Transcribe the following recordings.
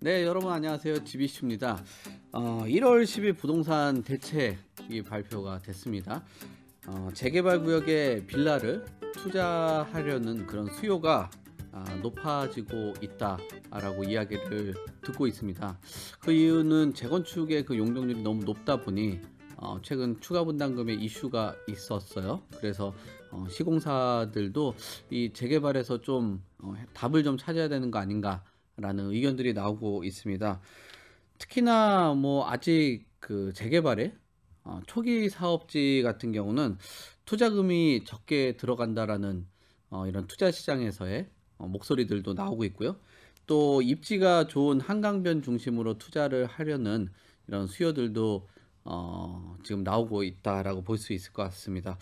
네 여러분 안녕하세요 지비슈입니다 어, 1월 10일 부동산 대책이 발표가 됐습니다 어, 재개발 구역에 빌라를 투자하려는 그런 수요가 아, 높아지고 있다라고 이야기를 듣고 있습니다 그 이유는 재건축의 그 용적률이 너무 높다 보니 어, 최근 추가 분담금의 이슈가 있었어요 그래서 어, 시공사들도 이 재개발에서 좀 어, 답을 좀 찾아야 되는 거 아닌가라는 의견들이 나오고 있습니다. 특히나 뭐 아직 그 재개발에 어, 초기 사업지 같은 경우는 투자금이 적게 들어간다라는 이런 투자 시장에서의 목소리들도 나오고 있고요. 또 입지가 좋은 한강변 중심으로 투자를 하려는 이런 수요들도 어, 지금 나오고 있다라고 볼 수 있을 것 같습니다.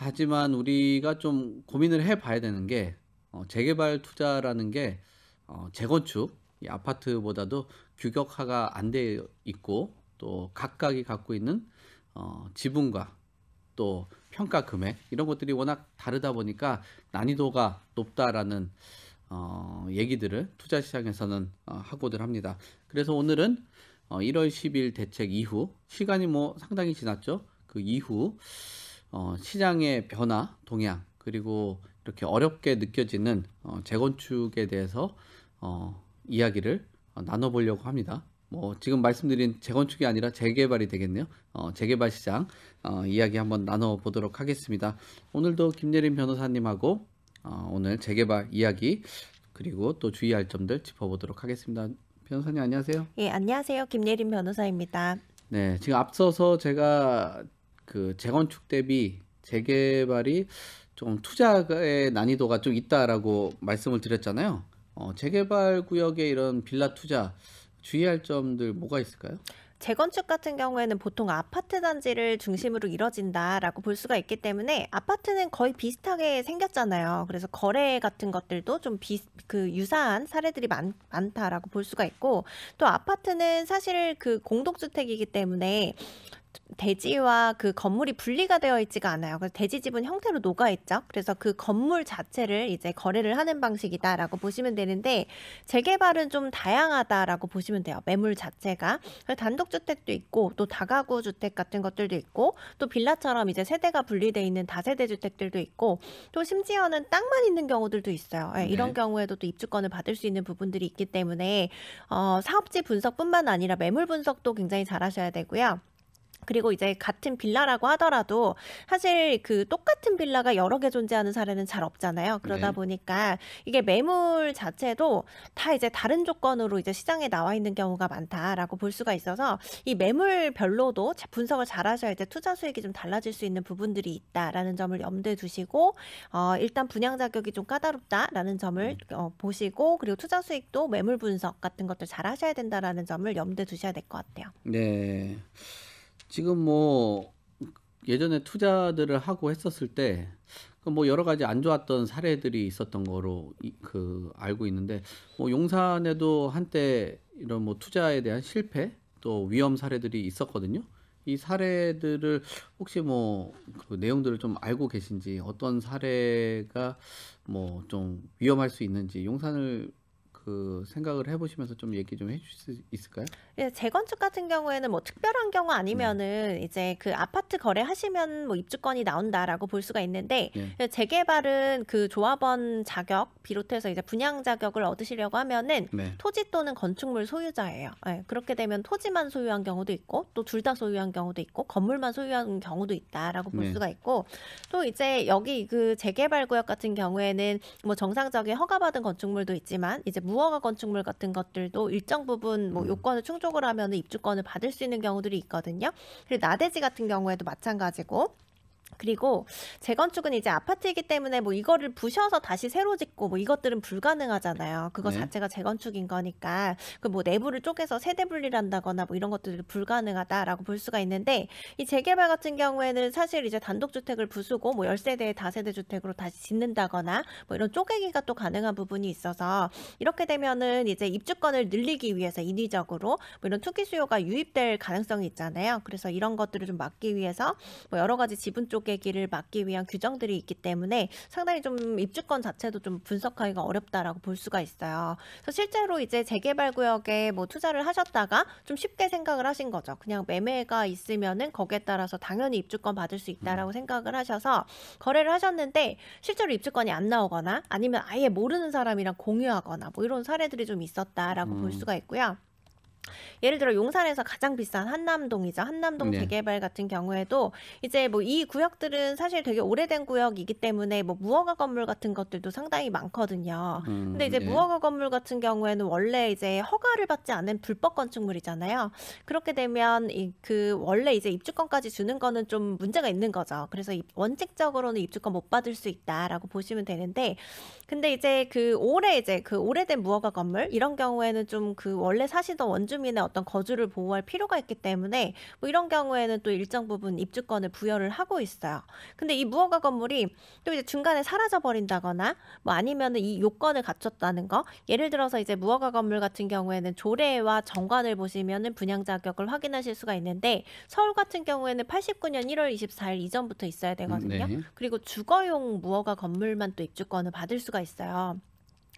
하지만 우리가 좀 고민을 해 봐야 되는 게 어, 재개발 투자라는 게 어, 재건축 아파트보다도 규격화가 안 되어 있고 또 각각이 갖고 있는 어, 지분과 또 평가 금액 이런 것들이 워낙 다르다 보니까 난이도가 높다라는 어, 얘기들을 투자 시장에서는 어, 하고들 합니다. 그래서 오늘은 어, 1월 10일 대책 이후 시간이 뭐 상당히 지났죠. 그 이후 어, 시장의 변화, 동향, 그리고 이렇게 어렵게 느껴지는 어, 재건축에 대해서 어, 이야기를 어, 나눠보려고 합니다. 뭐 지금 말씀드린 재건축이 아니라 재개발이 되겠네요. 어, 재개발 시장 어, 이야기 한번 나눠보도록 하겠습니다. 오늘도 김예림 변호사님하고 어, 오늘 재개발 이야기 그리고 또 주의할 점들 짚어보도록 하겠습니다. 변호사님 안녕하세요. 예 안녕하세요 김예림 변호사입니다. 네 지금 앞서서 제가 그 재건축 대비 재개발이 좀 투자의 난이도가 좀 있다라고 말씀을 드렸잖아요. 어, 재개발 구역의 이런 빌라 투자 주의할 점들 뭐가 있을까요? 재건축 같은 경우에는 보통 아파트 단지를 중심으로 이뤄진다라고 볼 수가 있기 때문에 아파트는 거의 비슷하게 생겼잖아요. 그래서 거래 같은 것들도 좀 비, 그 유사한 사례들이 많, 많다라고 볼 수가 있고 또 아파트는 사실 그 공동주택이기 때문에 대지와 그 건물이 분리가 되어 있지가 않아요. 그래서 대지 지분 형태로 녹아 있죠. 그래서 그 건물 자체를 이제 거래를 하는 방식이다라고 보시면 되는데 재개발은 좀 다양하다라고 보시면 돼요. 매물 자체가 단독 주택도 있고 또 다가구 주택 같은 것들도 있고 또 빌라처럼 이제 세대가 분리돼 있는 다세대 주택들도 있고 또 심지어는 땅만 있는 경우들도 있어요. 예, 네, 이런 네. 경우에도 또 입주권을 받을 수 있는 부분들이 있기 때문에 어, 사업지 분석뿐만 아니라 매물 분석도 굉장히 잘하셔야 되고요. 그리고 이제 같은 빌라라고 하더라도 사실 그 똑같은 빌라가 여러 개 존재하는 사례는 잘 없잖아요. 그러다 네. 보니까 이게 매물 자체도 다 이제 다른 조건으로 이제 시장에 나와 있는 경우가 많다라고 볼 수가 있어서 이 매물별로도 분석을 잘 하셔야 이제 투자 수익이 좀 달라질 수 있는 부분들이 있다라는 점을 염두에 두시고 어 일단 분양 자격이 좀 까다롭다라는 점을 음. 어 보시고 그리고 투자 수익도 매물 분석 같은 것들 잘 하셔야 된다라는 점을 염두에 두셔야 될 것 같아요. 네. 지금 뭐 예전에 투자들을 하고 했었을 때뭐 그 여러 가지 안 좋았던 사례들이 있었던 거로 이, 그 알고 있는데 뭐 용산에도 한때 이런 뭐 투자에 대한 실패 또 위험 사례들이 있었거든요. 이 사례들을 혹시 뭐그 내용들을 좀 알고 계신지 어떤 사례가 뭐 좀 위험할 수 있는지 용산을 그 생각을 해보시면서 좀 얘기 좀 해주실 수 있을까요? 예, 재건축 같은 경우에는 뭐 특별한 경우 아니면은 네. 이제 그 아파트 거래하시면 뭐 입주권이 나온다라고 볼 수가 있는데 네. 예, 재개발은 그 조합원 자격 비롯해서 이제 분양 자격을 얻으시려고 하면은 네. 토지 또는 건축물 소유자예요. 예, 그렇게 되면 토지만 소유한 경우도 있고 또 둘 다 소유한 경우도 있고 건물만 소유한 경우도 있다라고 볼 네. 수가 있고 또 이제 여기 그 재개발 구역 같은 경우에는 뭐 정상적인 허가받은 건축물도 있지만 이제 무 무허가 건축물 같은 것들도 일정 부분 뭐 음. 요건을 충족을 하면 입주권을 받을 수 있는 경우들이 있거든요. 그리고 나대지 같은 경우에도 마찬가지고 그리고 재건축은 이제 아파트이기 때문에 뭐 이거를 부셔서 다시 새로 짓고 뭐 이것들은 불가능하잖아요. 그거 네. 자체가 재건축인 거니까 그뭐 내부를 쪼개서 세대 분리 한다거나 뭐 이런 것들이 불가능하다라고 볼 수가 있는데 이 재개발 같은 경우에는 사실 이제 단독주택을 부수고 뭐 열세대 다세대 주택으로 다시 짓는다거나 뭐 이런 쪼개기가 또 가능한 부분이 있어서 이렇게 되면은 이제 입주권을 늘리기 위해서 인위적으로 뭐 이런 투기 수요가 유입될 가능성이 있잖아요. 그래서 이런 것들을 좀 막기 위해서 뭐 여러 가지 지분 쪽 고객이를 막기 위한 규정들이 있기 때문에 상당히 좀 입주권 자체도 좀 분석하기가 어렵다라고 볼 수가 있어요. 그래서 실제로 이제 재개발 구역에 뭐 투자를 하셨다가 좀 쉽게 생각을 하신 거죠. 그냥 매매가 있으면은 거기에 따라서 당연히 입주권 받을 수 있다라고 음. 생각을 하셔서 거래를 하셨는데 실제로 입주권이 안 나오거나 아니면 아예 모르는 사람이랑 공유하거나 뭐 이런 사례들이 좀 있었다라고 음. 볼 수가 있고요. 예를 들어 용산에서 가장 비싼 한남동이죠. 한남동 네. 재개발 같은 경우에도 이제 뭐 이 구역들은 사실 되게 오래된 구역이기 때문에 뭐 무허가 건물 같은 것들도 상당히 많거든요. 음, 근데 이제 네. 무허가 건물 같은 경우에는 원래 이제 허가를 받지 않은 불법 건축물이잖아요. 그렇게 되면 이, 그 원래 이제 입주권까지 주는 거는 좀 문제가 있는 거죠. 그래서 원칙적으로는 입주권 못 받을 수 있다라고 보시면 되는데 근데 이제 그 오래 이제 그 오래된 무허가 건물 이런 경우에는 좀 그 원래 사시던 원주 주민의 어떤 거주를 보호할 필요가 있기 때문에 뭐 이런 경우에는 또 일정 부분 입주권을 부여를 하고 있어요. 근데 이 무허가 건물이 또 이제 중간에 사라져 버린다거나 뭐 아니면은 이 요건을 갖췄다는 거 예를 들어서 이제 무허가 건물 같은 경우에는 조례와 정관을 보시면은 분양 자격을 확인하실 수가 있는데 서울 같은 경우에는 89년 1월 24일 이전부터 있어야 되거든요. 음, 네. 그리고 주거용 무허가 건물만 또 입주권을 받을 수가 있어요.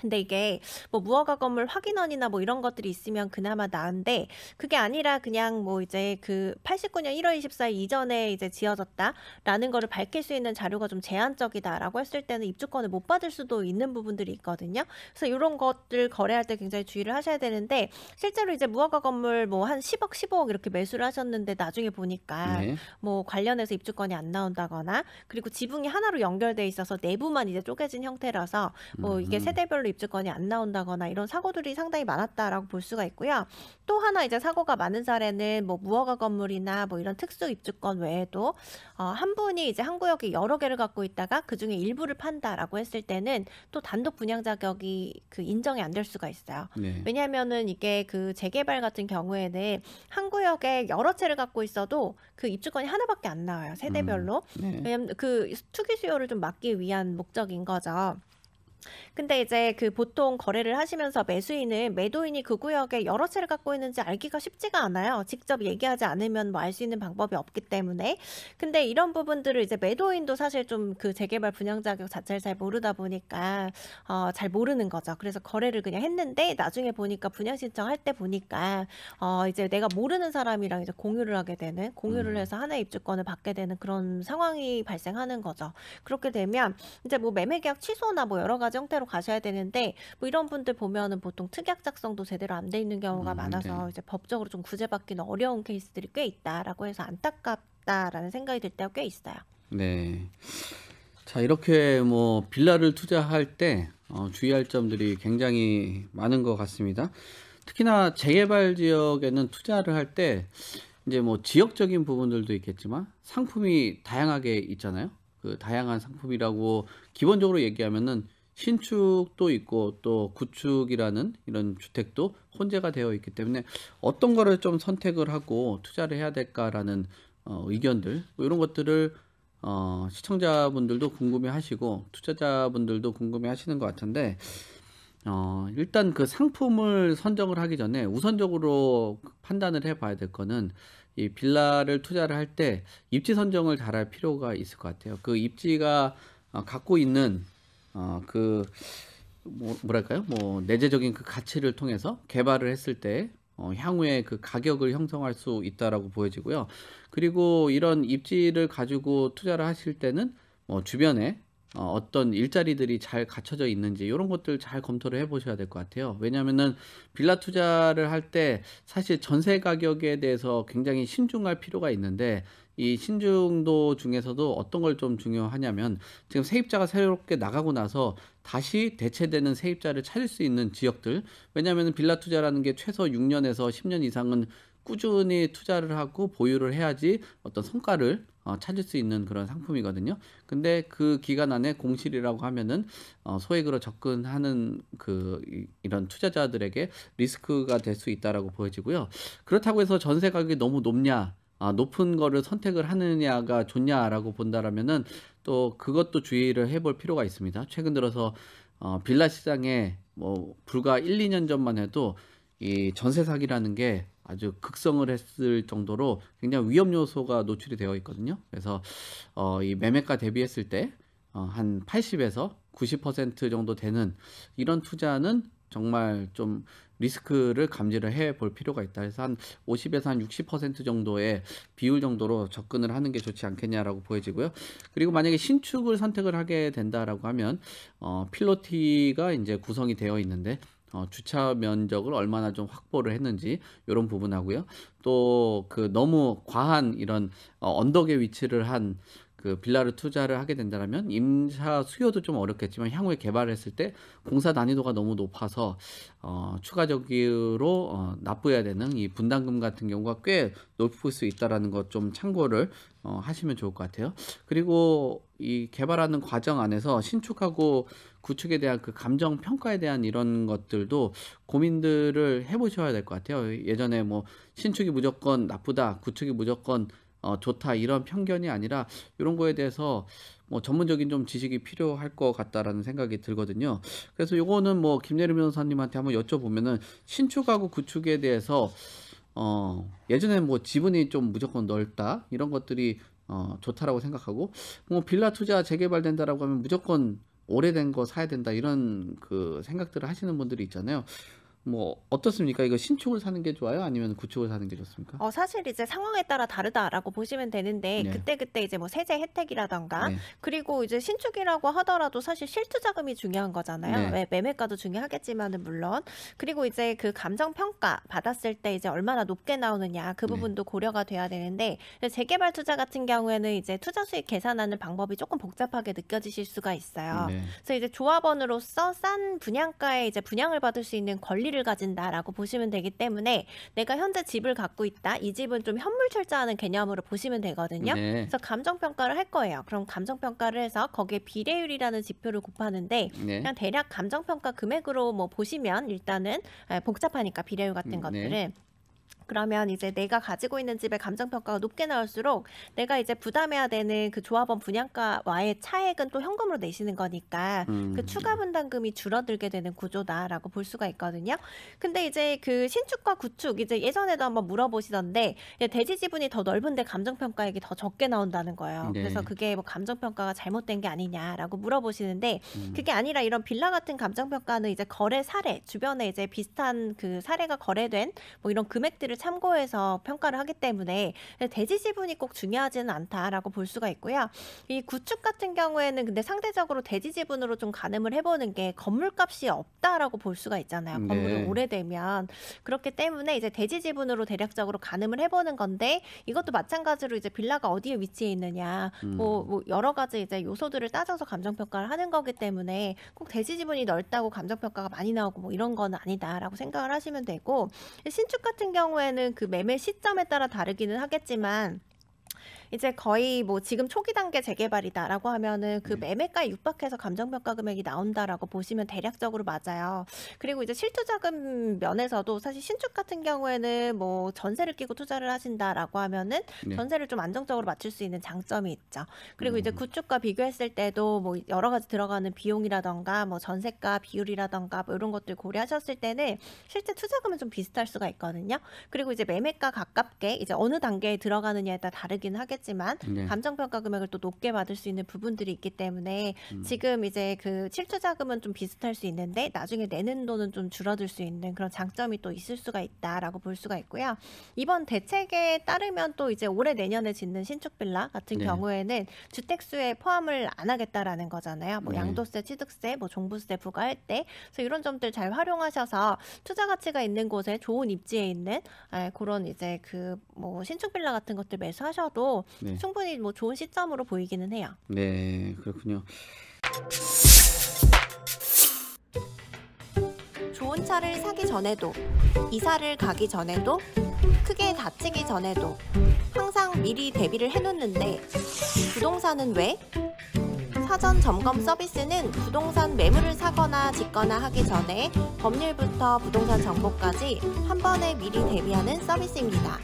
근데 이게 뭐 무허가 건물 확인원이나 뭐 이런 것들이 있으면 그나마 나은데 그게 아니라 그냥 뭐 이제 그 89년 1월 24일 이전에 이제 지어졌다라는 거를 밝힐 수 있는 자료가 좀 제한적이다라고 했을 때는 입주권을 못 받을 수도 있는 부분들이 있거든요. 그래서 이런 것들 거래할 때 굉장히 주의를 하셔야 되는데 실제로 이제 무허가 건물 뭐한 10억 15억 이렇게 매수를 하셨는데 나중에 보니까 네. 뭐 관련해서 입주권이 안 나온다거나 그리고 지붕이 하나로 연결돼 있어서 내부만 이제 쪼개진 형태라서 뭐 이게 음. 세대별로 선불 입주권이 안 나온다거나 이런 사고들이 상당히 많았다라고 볼 수가 있고요. 또 하나 이제 사고가 많은 사례는 뭐 무허가 건물이나 뭐 이런 특수 입주권 외에도 어, 한 분이 이제 한 구역에 여러 개를 갖고 있다가 그 중에 일부를 판다라고 했을 때는 또 단독 분양 자격이 그 인정이 안 될 수가 있어요. 네. 왜냐하면은 이게 그 재개발 같은 경우에는 한 구역에 여러 채를 갖고 있어도 그 입주권이 하나밖에 안 나와요 세대별로. 음. 네. 왜냐면 그 투기 수요를 좀 막기 위한 목적인 거죠. 근데 이제 그 보통 거래를 하시면서 매수인은 매도인이 그 구역에 여러 채를 갖고 있는지 알기가 쉽지가 않아요. 직접 얘기하지 않으면 뭐 알 수 있는 방법이 없기 때문에. 근데 이런 부분들을 이제 매도인도 사실 좀 그 재개발 분양 자격 자체를 잘 모르다 보니까 어, 잘 모르는 거죠. 그래서 거래를 그냥 했는데 나중에 보니까 분양 신청할 때 보니까 어, 이제 내가 모르는 사람이랑 이제 공유를 하게 되는 공유를 음. 해서 하나의 입주권을 받게 되는 그런 상황이 발생하는 거죠. 그렇게 되면 이제 뭐 매매 계약 취소나 뭐 여러 가지 과정대로 가셔야 되는데 뭐 이런 분들 보면은 보통 특약 작성도 제대로 안 돼 있는 경우가 음, 많아서 네. 이제 법적으로 좀 구제받기는 어려운 케이스들이 꽤 있다라고 해서 안타깝다라는 생각이 들 때가 꽤 있어요. 네. 자 이렇게 뭐 빌라를 투자할 때 어, 주의할 점들이 굉장히 많은 것 같습니다. 특히나 재개발 지역에는 투자를 할 때 이제 뭐 지역적인 부분들도 있겠지만 상품이 다양하게 있잖아요. 그 다양한 상품이라고 기본적으로 얘기하면은 신축도 있고 또 구축이라는 이런 주택도 혼재가 되어 있기 때문에 어떤 거를 좀 선택을 하고 투자를 해야 될까라는 어, 의견들 뭐 이런 것들을 어, 시청자분들도 궁금해 하시고 투자자분들도 궁금해 하시는 것 같은데 어, 일단 그 상품을 선정을 하기 전에 우선적으로 판단을 해 봐야 될 거는 이 빌라를 투자를 할 때 입지 선정을 잘할 필요가 있을 것 같아요. 그 입지가 어, 갖고 있는 어, 그 뭐, 뭐랄까요? 뭐 내재적인 그 가치를 통해서 개발을 했을 때 어, 향후에 그 가격을 형성할 수 있다라고 보여지고요. 그리고 이런 입지를 가지고 투자를 하실 때는 뭐 주변에 어, 어떤 일자리들이 잘 갖춰져 있는지 이런 것들 잘 검토를 해보셔야 될 것 같아요. 왜냐하면은 빌라 투자를 할 때 사실 전세 가격에 대해서 굉장히 신중할 필요가 있는데 이 신중도 중에서도 어떤 걸 좀 중요하냐면 지금 세입자가 새롭게 나가고 나서 다시 대체되는 세입자를 찾을 수 있는 지역들 왜냐하면 빌라 투자라는 게 최소 6년에서 10년 이상은 꾸준히 투자를 하고 보유를 해야지 어떤 성과를 어, 찾을 수 있는 그런 상품이거든요. 근데 그 기간 안에 공실이라고 하면은 어, 소액으로 접근하는 그 이, 이런 투자자들에게 리스크가 될 수 있다라고 보여지고요. 그렇다고 해서 전세 가격이 너무 높냐? 아, 높은 거를 선택을 하느냐가 좋냐라고 본다라면은 또 그것도 주의를 해 볼 필요가 있습니다. 최근 들어서 어, 빌라 시장에 뭐 불과 1, 2년 전만 해도 이 전세 사기라는 게 아주 극성을 했을 정도로 굉장히 위험 요소가 노출이 되어 있거든요. 그래서 어, 이 매매가 대비했을 때한 어, 80에서 90% 정도 되는 이런 투자는 정말 좀 리스크를 감지를 해 볼 필요가 있다 해서 한 50에서 한 60% 정도의 비율 정도로 접근을 하는 게 좋지 않겠냐라고 보여지고요. 그리고 만약에 신축을 선택을 하게 된다라고 하면 어, 필로티가 이제 구성이 되어 있는데 어, 주차 면적을 얼마나 좀 확보를 했는지 이런 부분하고요. 또 그 너무 과한 이런 어, 언덕에 위치를 한그 빌라를 투자를 하게 된다면 임사 수요도 좀 어렵겠지만 향후에 개발했을 때 공사 난이도가 너무 높아서 어, 추가적으로 어, 납부해야 되는 이 분담금 같은 경우가 꽤 높을 수 있다라는 것 좀 참고를 어, 하시면 좋을 것 같아요. 그리고 이 개발하는 과정 안에서 신축하고 구축에 대한 그 감정 평가에 대한 이런 것들도 고민들을 해보셔야 될 것 같아요. 예전에 뭐 신축이 무조건 나쁘다, 구축이 무조건 어, 좋다 이런 편견이 아니라 이런 거에 대해서 뭐 전문적인 좀 지식이 필요할 것 같다라는 생각이 들거든요. 그래서 요거는 뭐김예리 변호사님한테 한번 여쭤보면은 신축하고 구축에 대해서 어 예전에 뭐 지분이 좀 무조건 넓다 이런 것들이 어 좋다라고 생각하고 뭐 빌라 투자 재개발된다라고 하면 무조건 오래된 거 사야 된다 이런 그 생각들을 하시는 분들이 있잖아요. 뭐 어떻습니까? 이거 신축을 사는 게 좋아요? 아니면 구축을 사는 게 좋습니까? 어, 사실 이제 상황에 따라 다르다라고 보시면 되는데 네. 그때 그때 이제 뭐 세제 혜택이라던가 네. 그리고 이제 신축이라고 하더라도 사실 실투 자금이 중요한 거잖아요. 네. 매매가도 중요하겠지만은 물론 그리고 이제 그 감정 평가 받았을 때 이제 얼마나 높게 나오느냐 그 네. 부분도 고려가 돼야 되는데 재개발 투자 같은 경우에는 이제 투자 수익 계산하는 방법이 조금 복잡하게 느껴지실 수가 있어요. 네. 그래서 이제 조합원으로서 싼 분양가에 이제 분양을 받을 수 있는 권리를 가치를 가진다라고 보시면 되기 때문에 내가 현재 집을 갖고 있다. 이 집은 좀 현물 철저하는 개념으로 보시면 되거든요. 네. 그래서 감정 평가를 할 거예요. 그럼 감정 평가를 해서 거기에 비례율이라는 지표를 곱하는데 네. 그냥 대략 감정 평가 금액으로 뭐 보시면 일단은 예, 복잡하니까 비례율 같은 음, 네. 것들은 그러면 이제 내가 가지고 있는 집의 감정평가가 높게 나올수록 내가 이제 부담해야 되는 그 조합원 분양가와의 차액은 또 현금으로 내시는 거니까 그 음. 그 추가 분담금이 줄어들게 되는 구조다라고 볼 수가 있거든요. 근데 이제 그 신축과 구축 이제 예전에도 한번 물어보시던데 대지 지분이 더 넓은데 감정평가액이 더 적게 나온다는 거예요. 네. 그래서 그게 뭐 감정평가가 잘못된 게 아니냐라고 물어보시는데 음. 그게 아니라 이런 빌라 같은 감정평가는 이제 거래 사례 주변에 이제 비슷한 그 사례가 거래된 뭐 이런 금액들을 지표를 참고해서 평가를 하기 때문에 대지 지분이 꼭 중요하지는 않다라고 볼 수가 있고요. 이 구축 같은 경우에는 근데 상대적으로 대지 지분으로 좀 가늠을 해보는 게 건물값이 없다라고 볼 수가 있잖아요. 음, 네. 건물이 오래되면 그렇기 때문에 이제 대지 지분으로 대략적으로 가늠을 해보는 건데 이것도 마찬가지로 이제 빌라가 어디에 위치해 있느냐 뭐, 음. 뭐, 뭐 여러 가지 이제 요소들을 따져서 감정 평가를 하는 거기 때문에 꼭 대지 지분이 넓다고 감정 평가가 많이 나오고 뭐 이런 건 아니다라고 생각을 하시면 되고 신축 같은 경우에 경우에는 그 매매 시점에 따라 다르기는 하겠지만 이제 거의 뭐 지금 초기 단계 재개발이다라고 하면은 그 네. 매매가 에 육박해서 감정평가 금액이 나온다라고 보시면 대략적으로 맞아요. 그리고 이제 실투 자금 면에서도 사실 신축 같은 경우에는 뭐 전세를 끼고 투자를 하신다라고 하면은 네. 전세를 좀 안정적으로 맞출 수 있는 장점이 있죠. 그리고 이제 음. 구축과 비교했을 때도 뭐 여러 가지 들어가는 비용이라던가 뭐 전세가 비율이라던가 뭐 이런 것들 고려하셨을 때는 실제 투자금은 좀 비슷할 수가 있거든요. 그리고 이제 매매가 가깝게 이제 어느 단계에 들어가느냐에 따라 다르긴 하겠 하겠지만 네. 감정평가 금액을 또 높게 받을 수 있는 부분들이 있기 때문에 음. 지금 이제 그 실투 자금은 좀 비슷할 수 있는데 나중에 내는 돈은 좀 줄어들 수 있는 그런 장점이 또 있을 수가 있다라고 볼 수가 있고요. 이번 대책에 따르면 또 이제 올해 내년에 짓는 신축 빌라 같은 네. 경우에는 주택수에 포함을 안 하겠다라는 거잖아요. 뭐 네. 양도세, 취득세, 뭐 종부세 부과할 때 그래서 이런 점들 잘 활용하셔서 투자 가치가 있는 곳에 좋은 입지에 있는 아, 그런 이제 그 뭐 신축 빌라 같은 것들 매수하셔도 네. 충분히 뭐 좋은 시점으로 보이기는 해요. 네, 그렇군요. 좋은 차를 사기 전에도, 이사를 가기 전에도, 크게 다치기 전에도 항상 미리 대비를 해놓는데 부동산은 왜? 사전 점검 서비스는 부동산 매물을 사거나 짓거나 하기 전에 법률부터 부동산 정보까지 한 번에 미리 대비하는 서비스입니다.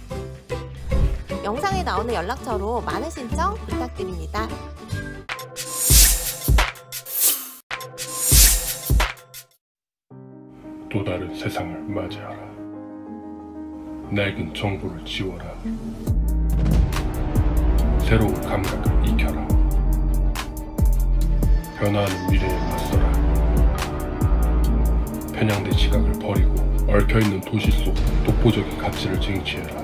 영상에 나오는 연락처로 많은 신청 부탁드립니다. 또 다른 세상을 맞이하라. 낡은 정보를 지워라. 새로운 감각을 익혀라. 변화하는 미래에 맞서라. 편향된 시각을 버리고 얽혀있는 도시 속 독보적인 가치를 쟁취해라.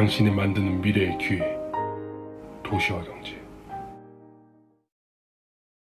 당신이 만드는 미래의 기회 도시화정